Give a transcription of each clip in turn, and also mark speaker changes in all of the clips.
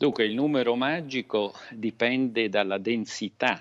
Speaker 1: Dunque il numero magico dipende dalla densità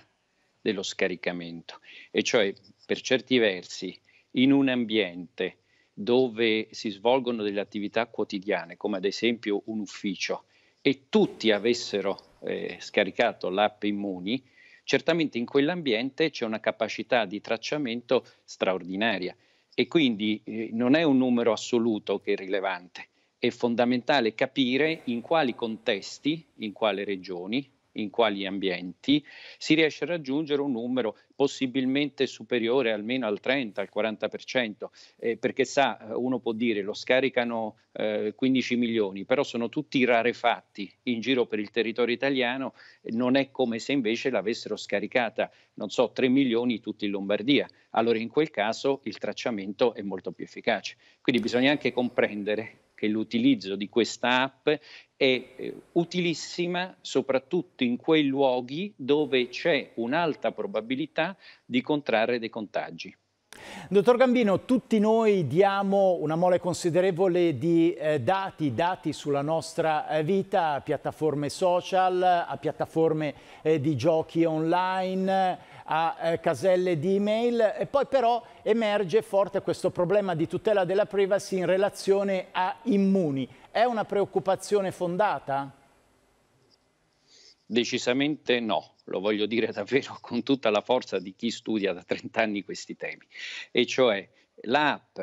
Speaker 1: dello scaricamento, e cioè per certi versi in un ambiente dove si svolgono delle attività quotidiane, come ad esempio un ufficio, e tutti avessero eh, scaricato l'app Immuni, certamente in quell'ambiente c'è una capacità di tracciamento straordinaria e quindi eh, non è un numero assoluto che è rilevante, è fondamentale capire in quali contesti, in quali regioni, in quali ambienti, si riesce a raggiungere un numero possibilmente superiore almeno al 30, al 40%, eh, perché sa, eh, uno può dire lo scaricano eh, 15 milioni, però sono tutti rarefatti in giro per il territorio italiano, non è come se invece l'avessero scaricata, non so, 3 milioni tutti in Lombardia. Allora in quel caso il tracciamento è molto più efficace. Quindi bisogna anche comprendere che l'utilizzo di questa app è eh, utilissima soprattutto in quei luoghi dove c'è un'alta probabilità di contrarre dei contagi.
Speaker 2: Dottor Gambino, tutti noi diamo una mole considerevole di eh, dati, dati sulla nostra eh, vita a piattaforme social, a piattaforme eh, di giochi online, a eh, caselle di email e poi però emerge forte questo problema di tutela della privacy in relazione a immuni. È una preoccupazione fondata?
Speaker 1: Decisamente no, lo voglio dire davvero con tutta la forza di chi studia da 30 anni questi temi, e cioè l'app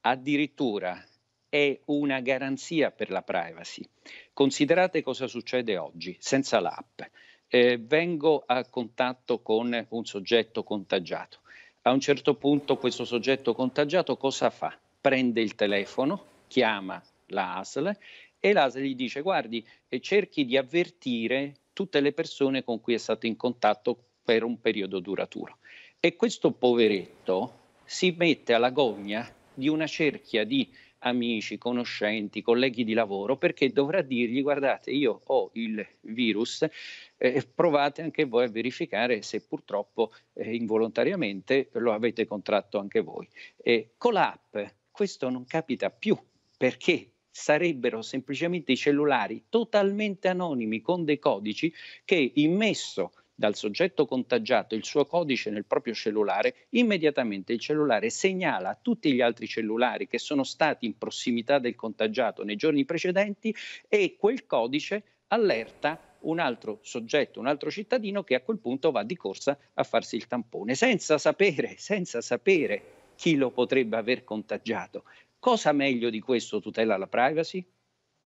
Speaker 1: addirittura è una garanzia per la privacy. Considerate cosa succede oggi senza l'app. Eh, vengo a contatto con un soggetto contagiato. A un certo punto questo soggetto contagiato cosa fa? Prende il telefono, chiama la ASL e l'ASL gli dice guardi cerchi di avvertire tutte le persone con cui è stato in contatto per un periodo duraturo. E questo poveretto si mette alla gogna di una cerchia di amici, conoscenti, colleghi di lavoro, perché dovrà dirgli guardate io ho il virus, eh, provate anche voi a verificare se purtroppo eh, involontariamente lo avete contratto anche voi. Eh, con l'app questo non capita più, perché? sarebbero semplicemente i cellulari totalmente anonimi con dei codici che immesso dal soggetto contagiato il suo codice nel proprio cellulare, immediatamente il cellulare segnala a tutti gli altri cellulari che sono stati in prossimità del contagiato nei giorni precedenti e quel codice allerta un altro soggetto, un altro cittadino che a quel punto va di corsa a farsi il tampone, senza sapere, senza sapere chi lo potrebbe aver contagiato. Cosa meglio di questo tutela la privacy?